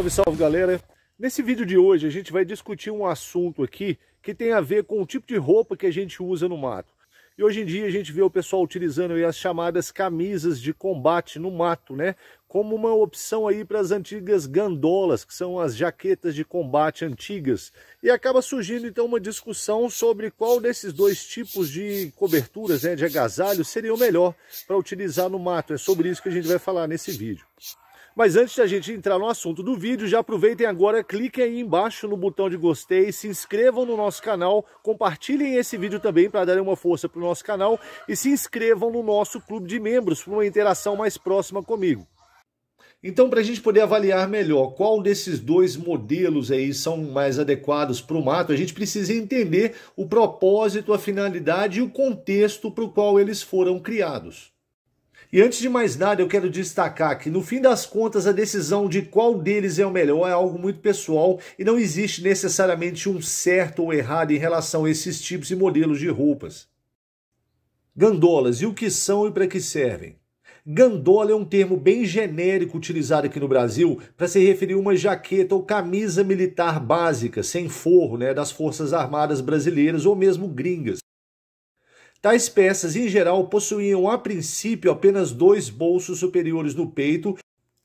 Salve, salve galera! Nesse vídeo de hoje a gente vai discutir um assunto aqui que tem a ver com o tipo de roupa que a gente usa no mato. E hoje em dia a gente vê o pessoal utilizando as chamadas camisas de combate no mato, né? Como uma opção aí para as antigas gandolas, que são as jaquetas de combate antigas. E acaba surgindo então uma discussão sobre qual desses dois tipos de coberturas, né, de agasalho, seria o melhor para utilizar no mato. É sobre isso que a gente vai falar nesse vídeo. Mas antes de a gente entrar no assunto do vídeo, já aproveitem agora, cliquem aí embaixo no botão de gostei, se inscrevam no nosso canal, compartilhem esse vídeo também para darem uma força para o nosso canal e se inscrevam no nosso clube de membros para uma interação mais próxima comigo. Então, para a gente poder avaliar melhor qual desses dois modelos aí são mais adequados para o mato, a gente precisa entender o propósito, a finalidade e o contexto para o qual eles foram criados. E antes de mais nada, eu quero destacar que, no fim das contas, a decisão de qual deles é o melhor é algo muito pessoal e não existe necessariamente um certo ou errado em relação a esses tipos e modelos de roupas. Gandolas, e o que são e para que servem? Gandola é um termo bem genérico utilizado aqui no Brasil para se referir a uma jaqueta ou camisa militar básica, sem forro, né, das Forças Armadas brasileiras ou mesmo gringas, Tais peças, em geral, possuíam a princípio apenas dois bolsos superiores no peito.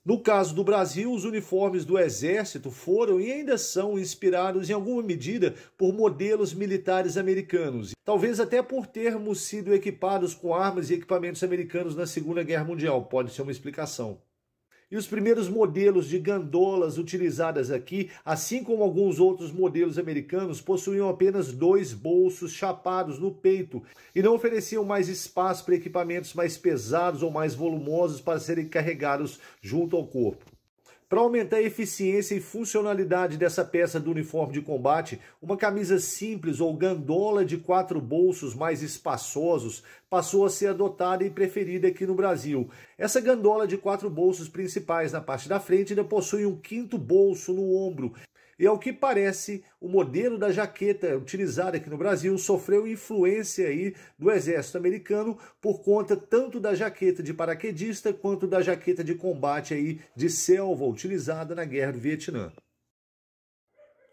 No caso do Brasil, os uniformes do Exército foram e ainda são inspirados em alguma medida por modelos militares americanos, talvez até por termos sido equipados com armas e equipamentos americanos na Segunda Guerra Mundial, pode ser uma explicação. E os primeiros modelos de gandolas utilizadas aqui, assim como alguns outros modelos americanos, possuíam apenas dois bolsos chapados no peito e não ofereciam mais espaço para equipamentos mais pesados ou mais volumosos para serem carregados junto ao corpo. Para aumentar a eficiência e funcionalidade dessa peça do uniforme de combate, uma camisa simples ou gandola de quatro bolsos mais espaçosos passou a ser adotada e preferida aqui no Brasil. Essa gandola de quatro bolsos principais na parte da frente ainda possui um quinto bolso no ombro, e ao é que parece, o modelo da jaqueta utilizada aqui no Brasil sofreu influência aí do exército americano por conta tanto da jaqueta de paraquedista quanto da jaqueta de combate aí de selva utilizada na Guerra do Vietnã.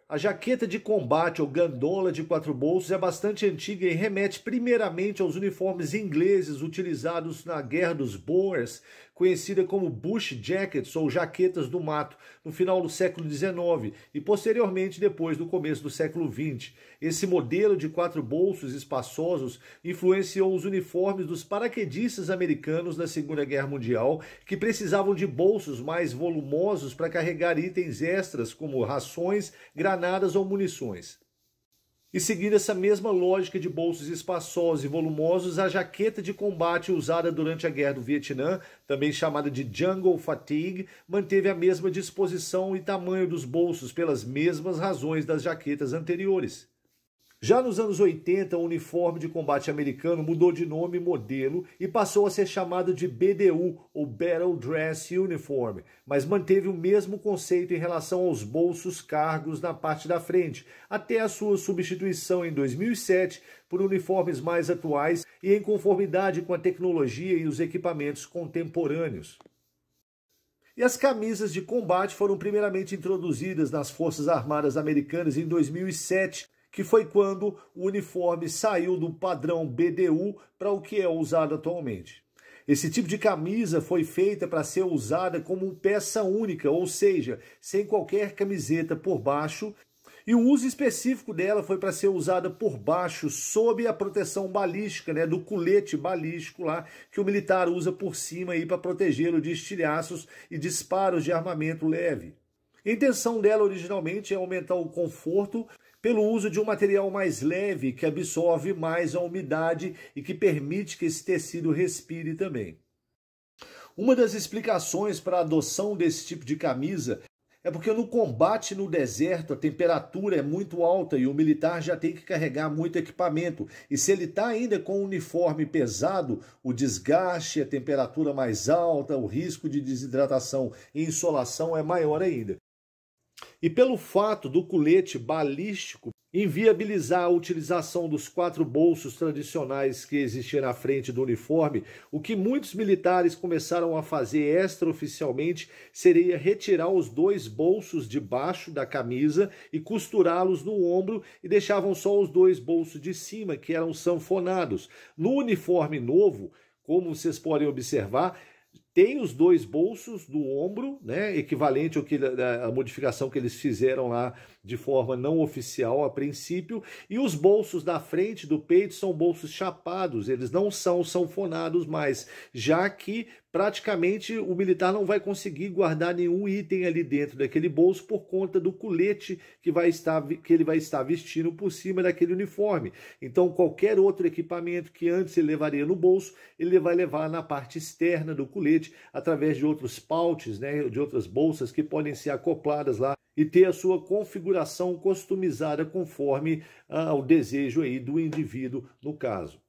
A jaqueta de combate ou gandola de quatro bolsos é bastante antiga e remete primeiramente aos uniformes ingleses utilizados na Guerra dos Boers, conhecida como bush jackets ou jaquetas do mato, no final do século XIX e posteriormente depois do começo do século XX. Esse modelo de quatro bolsos espaçosos influenciou os uniformes dos paraquedistas americanos da Segunda Guerra Mundial, que precisavam de bolsos mais volumosos para carregar itens extras como rações, granadas ou munições e seguir essa mesma lógica de bolsos espaçosos e volumosos, a jaqueta de combate usada durante a Guerra do Vietnã, também chamada de Jungle Fatigue, manteve a mesma disposição e tamanho dos bolsos pelas mesmas razões das jaquetas anteriores. Já nos anos 80, o uniforme de combate americano mudou de nome e modelo e passou a ser chamado de BDU, ou Battle Dress Uniform, mas manteve o mesmo conceito em relação aos bolsos cargos na parte da frente, até a sua substituição em 2007 por uniformes mais atuais e em conformidade com a tecnologia e os equipamentos contemporâneos. E as camisas de combate foram primeiramente introduzidas nas Forças Armadas Americanas em 2007 que foi quando o uniforme saiu do padrão BDU para o que é usado atualmente. Esse tipo de camisa foi feita para ser usada como peça única, ou seja, sem qualquer camiseta por baixo, e o uso específico dela foi para ser usada por baixo, sob a proteção balística, né, do colete balístico lá, que o militar usa por cima para protegê-lo de estilhaços e disparos de armamento leve. A intenção dela originalmente é aumentar o conforto pelo uso de um material mais leve que absorve mais a umidade e que permite que esse tecido respire também. Uma das explicações para a adoção desse tipo de camisa é porque no combate no deserto a temperatura é muito alta e o militar já tem que carregar muito equipamento. E se ele está ainda com um uniforme pesado, o desgaste, a temperatura mais alta, o risco de desidratação e insolação é maior ainda e pelo fato do colete balístico inviabilizar a utilização dos quatro bolsos tradicionais que existiam na frente do uniforme, o que muitos militares começaram a fazer extraoficialmente seria retirar os dois bolsos de baixo da camisa e costurá-los no ombro e deixavam só os dois bolsos de cima, que eram sanfonados. No uniforme novo, como vocês podem observar, tem os dois bolsos do ombro, né, equivalente ao que a, modificação que eles fizeram lá de forma não oficial a princípio, e os bolsos da frente do peito são bolsos chapados, eles não são sanfonados mais, já que praticamente o militar não vai conseguir guardar nenhum item ali dentro daquele bolso por conta do colete que, vai estar, que ele vai estar vestindo por cima daquele uniforme. Então, qualquer outro equipamento que antes ele levaria no bolso, ele vai levar na parte externa do colete, através de outros pouches, né, de outras bolsas que podem ser acopladas lá e ter a sua configuração customizada conforme ah, o desejo aí do indivíduo no caso.